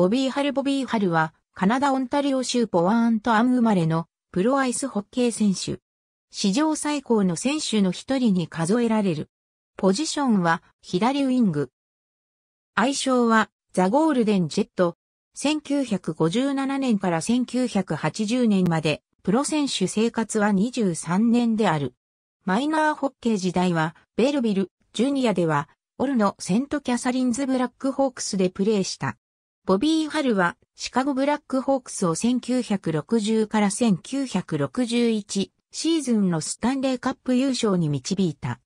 ボビー・ハル・ボビー・ハルは、カナダ・オンタリオ州ポワーントアン生まれのプロアイスホッケー選手。史上最高の選手の一人に数えられる。ポジションは左ウィング。愛称はザ・ゴールデン・ジェット。1957年から1980年までプロ選手生活は23年である。マイナーホッケー時代はベルビル、ジュニアではオルノ・セント・キャサリンズ・ブラックホークスでプレーした。ボビー・ハルはシカゴブラックホークスを1960から1961シーズンのスタンレーカップ優勝に導いた。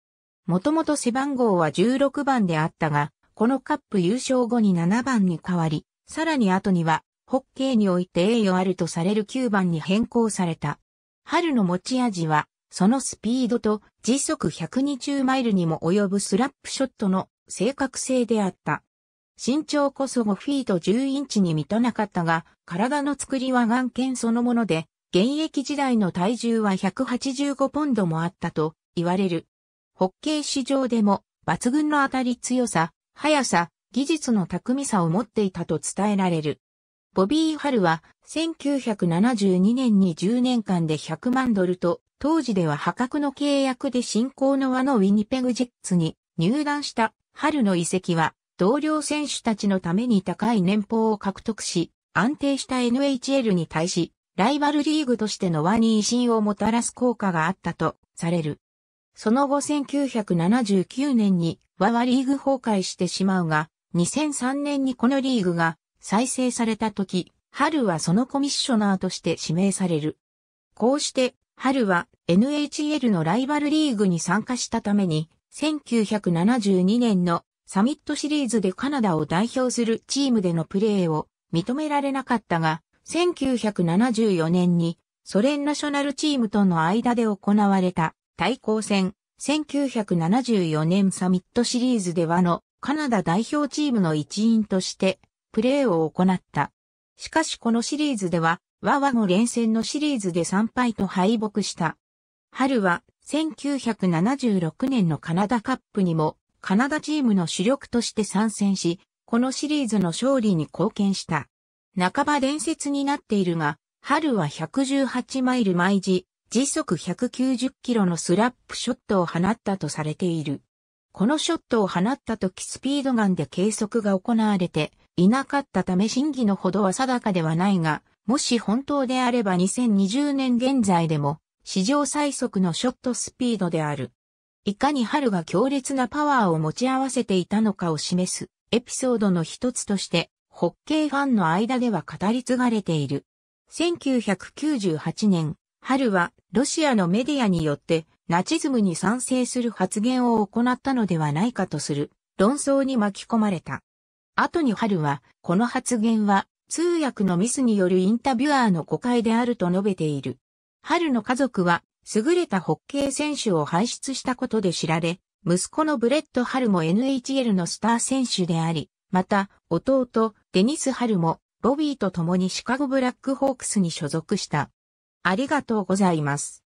もともと背番号は16番であったが、このカップ優勝後に7番に変わり、さらに後には、ホッケーにおいて栄誉あるとされる9番に変更された。春の持ち味は、そのスピードと時速120マイルにも及ぶスラップショットの正確性であった。身長こそ5フィート10インチに満たなかったが、体の作りは眼見そのもので、現役時代の体重は185ポンドもあったと言われる。ホッケー市場でも抜群の当たり強さ、速さ、技術の巧みさを持っていたと伝えられる。ボビー・ハルは1972年に10年間で100万ドルと当時では破格の契約で進行の輪のウィニペグジェッツに入団したハルの遺跡は同僚選手たちのために高い年俸を獲得し、安定した NHL に対し、ライバルリーグとしての輪に威信をもたらす効果があったとされる。その後1979年に和はリーグ崩壊してしまうが、2003年にこのリーグが再生された時、春はそのコミッショナーとして指名される。こうして、春は NHL のライバルリーグに参加したために、1972年のサミットシリーズでカナダを代表するチームでのプレーを認められなかったが、1974年にソ連ナショナルチームとの間で行われた対抗戦1974年サミットシリーズではのカナダ代表チームの一員としてプレーを行った。しかしこのシリーズでは、ワワゴ連戦のシリーズで3敗と敗北した。春は1976年のカナダカップにもカナダチームの主力として参戦し、このシリーズの勝利に貢献した。半ば伝説になっているが、春は118マイル毎時、時速190キロのスラップショットを放ったとされている。このショットを放った時スピードガンで計測が行われていなかったため審議のほどは定かではないが、もし本当であれば2020年現在でも史上最速のショットスピードである。いかに春が強烈なパワーを持ち合わせていたのかを示すエピソードの一つとして、ホッケーファンの間では語り継がれている。1998年、春はロシアのメディアによってナチズムに賛成する発言を行ったのではないかとする論争に巻き込まれた。後に春は、この発言は通訳のミスによるインタビュアーの誤解であると述べている。春の家族は優れたホッケー選手を輩出したことで知られ、息子のブレット・ハルも NHL のスター選手であり、また、弟、デニス・ハルも、ボビーと共にシカゴ・ブラックホークスに所属した。ありがとうございます。